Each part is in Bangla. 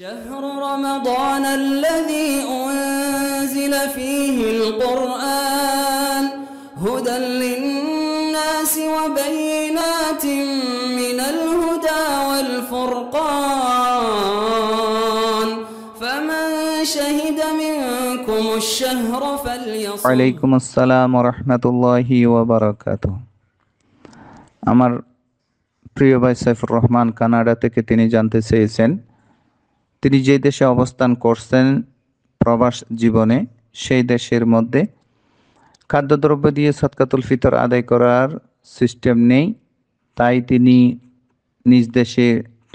شهر رمضان الذي أنزل فيه القرآن هدى للناس وبينات من الهدى والفرقان فمن شهد منكم الشهر فليصم عليكم السلام ورحمة الله وبركاته আমার প্রিয় ভাই সাইফুর রহমান কানাডা থেকে তিনি জানতে চেয়েছেন তিনি যে দেশে অবস্থান করছেন প্রবাস জীবনে সেই দেশের মধ্যে খাদ্যদ্রব্য দিয়ে সৎকাতুল ফিতর আদায় করার সিস্টেম নেই তাই তিনি নিজ দেশে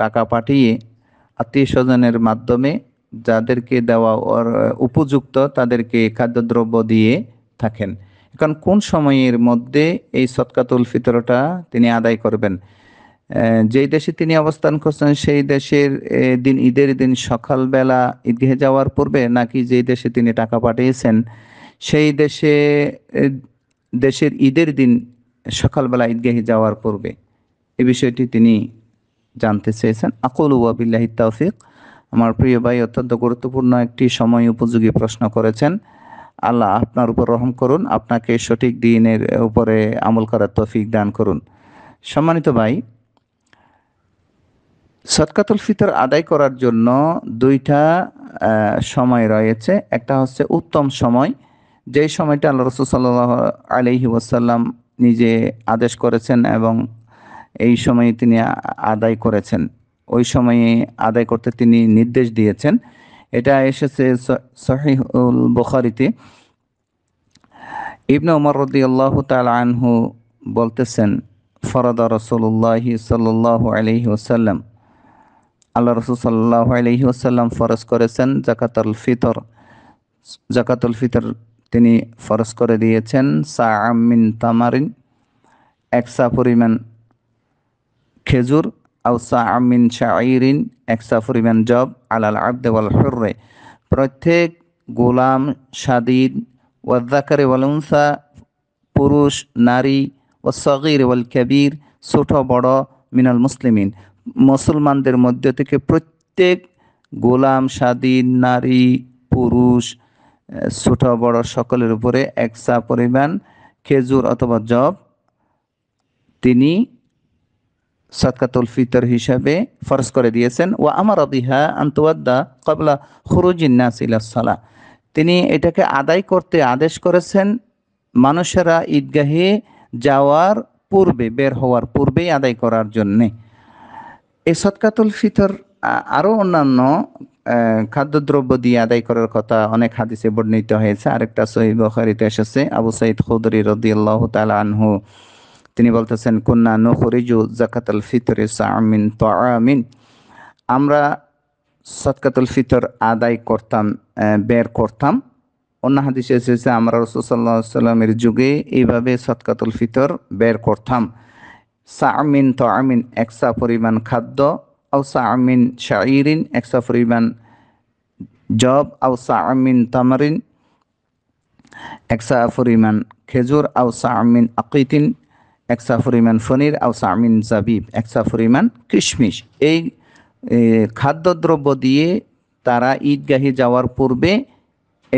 টাকা পাঠিয়ে আত্মীয় স্বজনের মাধ্যমে যাদেরকে দেওয়া উপযুক্ত তাদেরকে খাদ্যদ্রব্য দিয়ে থাকেন এখন কোন সময়ের মধ্যে এই সৎকাতুল ফিতরটা তিনি আদায় করবেন যেই দেশে তিনি অবস্থান করছেন সেই দেশের দিন ঈদের দিন সকালবেলা ঈদগাহে যাওয়ার পূর্বে নাকি যেই দেশে তিনি টাকা পাঠিয়েছেন সেই দেশে দেশের ঈদের দিন সকালবেলা ঈদগাহে যাওয়ার পূর্বে এ বিষয়টি তিনি জানতে চেয়েছেন আকল ওয়াবিল্লাহি তৌফিক আমার প্রিয় ভাই অত্যন্ত গুরুত্বপূর্ণ একটি সময় উপযোগী প্রশ্ন করেছেন আল্লাহ আপনার উপর রহম করুন আপনাকে সঠিক দিনের উপরে আমল করার তৌফিক দান করুন সম্মানিত ভাই সৎকাতুল ফিতর আদায় করার জন্য দুইটা সময় রয়েছে একটা হচ্ছে উত্তম সময় যেই সময়টা আল্লাহ রসুল সাল্লাহ আলহি ওয়াসাল্লাম নিজে আদেশ করেছেন এবং এই সময়ে তিনি আদায় করেছেন ওই সময়ে আদায় করতে তিনি নির্দেশ দিয়েছেন এটা এসেছে সহিউল বখারিতে ইবনে উমর রদি আল্লাহ আনহু বলতেছেন ফরাদা রসুল্লাহি সাল্লাহ আলহি ওসাল্লাম আল্লাহ রসুল সাল্লাহ আলহিউসাল্লাম ফরজ করেছেন জাকাতুল ফিতর জাকাতুল ফিতর তিনি ফরজ করে দিয়েছেন সা আমিন তামারিন একসা পরিমাণ খেজুর আউসা আমিন শাহরিন একসা পরিমাণ জব আলাল আবদেওয়াল হর্রে প্রত্যেক গোলাম সাদিন ওয়াজাকারে ওয়ালুমসা পুরুষ নারী ও সগির ওয়াল কবির ছোট বড় মিনাল মুসলিমিন মুসলমানদের মধ্য থেকে প্রত্যেক গোলাম স্বাধীন নারী পুরুষ ছোট বড় সকলের উপরে একসা পরিমাণ খেজুর অথবা জব তিনি সৎকাতুল ফিতর হিসাবে ফরজ করে দিয়েছেন ও আমার অবিহা আন্তওয়াদ্দা কবলা খুরুজিন্নাস ইলাসলা তিনি এটাকে আদায় করতে আদেশ করেছেন মানুষেরা ঈদগাহে যাওয়ার পূর্বে বের হওয়ার পূর্বেই আদায় করার জন্যে এই সৎকাতুল ফিতর আরও অন্যান্য খাদ্যদ্রব্য দিয়ে আদায় করার কথা অনেক হাদিসে বর্ণিত হয়েছে আরেকটা সহিব বখারিতে এসেছে আবু সাইদ খৌদরি রদিয়াল্লাহ তালা আনহু তিনি বলতেছেন কুন্না নখরিজু জাকাতুল ফিতর সামিন আমিন আমরা সৎকাতুল ফিতর আদায় করতাম বের করতাম অন্য হাদিসে এসেছে আমরা রসুল্লাহ সাল্লামের যুগে এইভাবে সৎকাতুল ফিতর বের করতাম সামিন তমিন একশা পরিমাণ খাদ্য আও সামিন শাইরিন একশা পরিমাণ জব আও সামিন তামারিন একশা পরিমাণ খেজুর আও সামিন আকিতিন একশা পরিমাণ ফনির আও সামিন জাবিব একশা পরিমাণ কিশমিশ এই খাদ্যদ্রব্য দিয়ে তারা ঈদগাহে যাওয়ার পূর্বে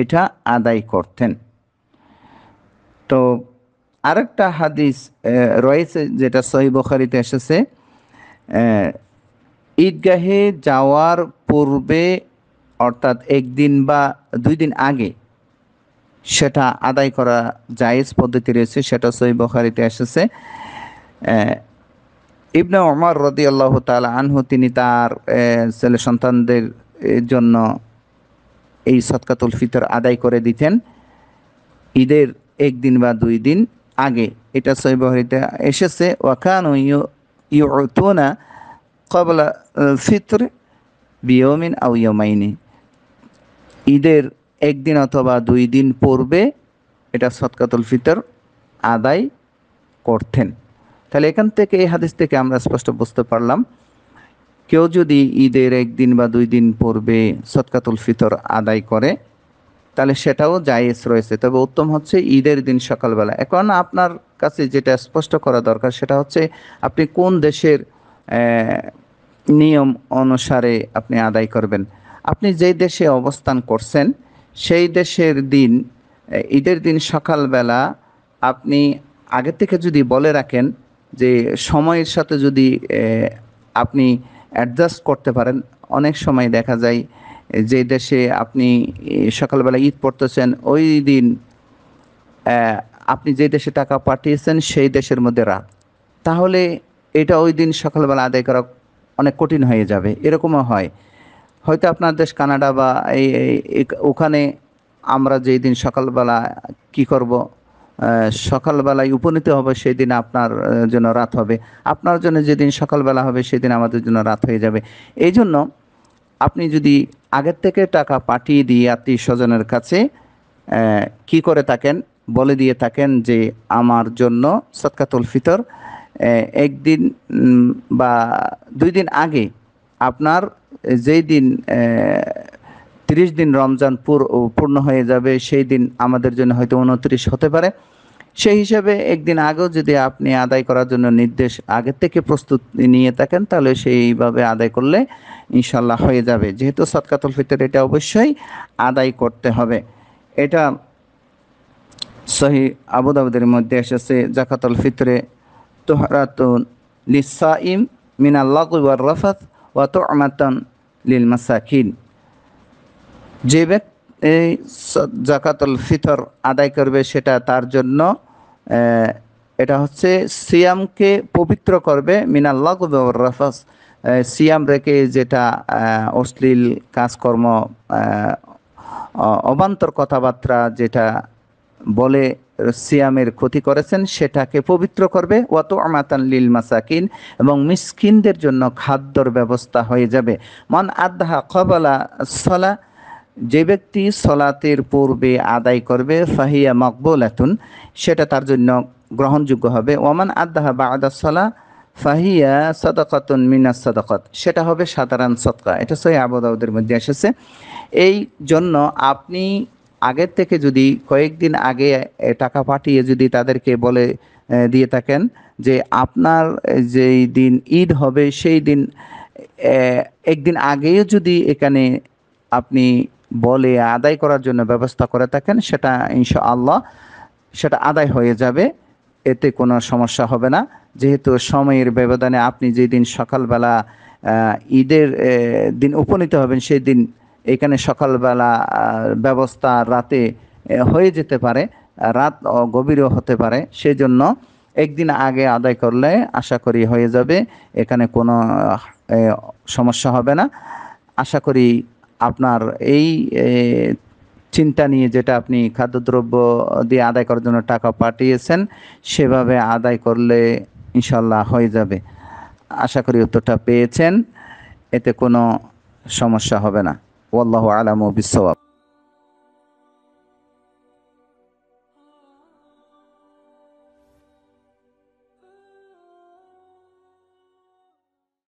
এটা আদায় করতেন তো আরেকটা হাদিস রয়েছে যেটা সহি বখারিতে এসেছে ঈদগাহে যাওয়ার পূর্বে অর্থাৎ একদিন বা দুই দিন আগে সেটা আদায় করা জায়েজ পদ্ধতি রয়েছে সেটা সহি বখারিতে এসেছে ইবনে ওমর রদি আল্লাহ তালা আনহু তিনি তার ছেলে সন্তানদের জন্য এই সৎকাতুল ফিতর আদায় করে দিতেন ঈদের একদিন বা দুই দিন আগে এটা বহরিতে এসেছে ওয়াকান ইউতুনা কবলা ফিতর বিয়মিন ইয়মাইনি ঈদের একদিন অথবা দুই দিন পূর্বে এটা সৎকাতুল ফিতর আদায় করতেন তাহলে এখান থেকে এই হাদিস থেকে আমরা স্পষ্ট বুঝতে পারলাম কেউ যদি ঈদের একদিন বা দুই দিন পূর্বে সৎকাতুল ফিতর আদায় করে তাহলে সেটাও জায়েজ রয়েছে তবে উত্তম হচ্ছে ঈদের দিন সকালবেলা এখন আপনার কাছে যেটা স্পষ্ট করা দরকার সেটা হচ্ছে আপনি কোন দেশের নিয়ম অনুসারে আপনি আদায় করবেন আপনি যে দেশে অবস্থান করছেন সেই দেশের দিন ঈদের দিন সকালবেলা আপনি আগে থেকে যদি বলে রাখেন যে সময়ের সাথে যদি আপনি অ্যাডজাস্ট করতে পারেন অনেক সময় দেখা যায় যে দেশে আপনি সকালবেলা ঈদ পড়তেছেন ওই দিন আপনি যে দেশে টাকা পাঠিয়েছেন সেই দেশের মধ্যে রাত তাহলে এটা ওই দিন সকালবেলা আদায় করা অনেক কঠিন হয়ে যাবে এরকমও হয় হয়তো আপনার দেশ কানাডা বা এই ওখানে আমরা যেই দিন সকালবেলা কি করব সকালবেলায় উপনীত হবে সেই দিন আপনার জন্য রাত হবে আপনার জন্য যেদিন সকালবেলা হবে সেদিন আমাদের জন্য রাত হয়ে যাবে এই জন্য আপনি যদি আগের থেকে টাকা পাঠিয়ে দিয়ে আত্মীয় স্বজনের কাছে কি করে থাকেন বলে দিয়ে থাকেন যে আমার জন্য সৎকাতুল ফিতর একদিন বা দুই দিন আগে আপনার যেই দিন তিরিশ দিন রমজান পূর্ণ হয়ে যাবে সেই দিন আমাদের জন্য হয়তো উনত্রিশ হতে পারে সেই হিসাবে একদিন আগেও যদি আপনি আদায় করার জন্য নির্দেশ আগের থেকে প্রস্তুত নিয়ে থাকেন তাহলে সেইভাবে আদায় করলে ইনশাল্লাহ হয়ে যাবে যেহেতু সৎকাতুল ফিতর এটা অবশ্যই আদায় করতে হবে এটা সহি আবুদাবুদের মধ্যে এসেছে জাকাতুল ফিতরে তোহরাতুন লিসাইম মিনাল্লাগুয়ার রফাত ও তো আমাতন লিল মাসাকিন যে ব্যক্তি এই জাকাতুল ফিতর আদায় করবে সেটা তার জন্য এটা হচ্ছে সিয়ামকে পবিত্র করবে মিনাল্লাহ রাফাস সিয়াম রেখে যেটা অশ্লীল কাজকর্ম অবান্তর কথাবার্তা যেটা বলে সিয়ামের ক্ষতি করেছেন সেটাকে পবিত্র করবে অত আমাতান লীল মাসাকিন এবং মিসকিনদের জন্য খাদ্যর ব্যবস্থা হয়ে যাবে মন আদাহা কবলা সলা যে ব্যক্তি সলাতের পূর্বে আদায় করবে ফাহিয়া মকবুল আতুন সেটা তার জন্য গ্রহণযোগ্য হবে ওমান আদাহা বা আদা সলা ফাহিয়া সদকাতুন মিনা সদকত সেটা হবে সাধারণ সদকা এটা সই আবদাউদের মধ্যে এসেছে এই জন্য আপনি আগের থেকে যদি কয়েকদিন আগে টাকা পাঠিয়ে যদি তাদেরকে বলে দিয়ে থাকেন যে আপনার যেই দিন ঈদ হবে সেই দিন একদিন আগেও যদি এখানে আপনি বলে আদায় করার জন্য ব্যবস্থা করে থাকেন সেটা ইনশা আল্লাহ সেটা আদায় হয়ে যাবে এতে কোনো সমস্যা হবে না যেহেতু সময়ের ব্যবধানে আপনি যেদিন সকালবেলা ঈদের দিন উপনীত হবেন সেই দিন এখানে সকালবেলা ব্যবস্থা রাতে হয়ে যেতে পারে রাত গভীরও হতে পারে সেই জন্য একদিন আগে আদায় করলে আশা করি হয়ে যাবে এখানে কোনো সমস্যা হবে না আশা করি আপনার এই চিন্তা নিয়ে যেটা আপনি খাদ্যদ্রব্য দিয়ে আদায় করার জন্য টাকা পাঠিয়েছেন সেভাবে আদায় করলে ইনশাল্লাহ হয়ে যাবে আশা করি উত্তরটা পেয়েছেন এতে কোনো সমস্যা হবে না ওল্লাহ আলম বিশ্ববাব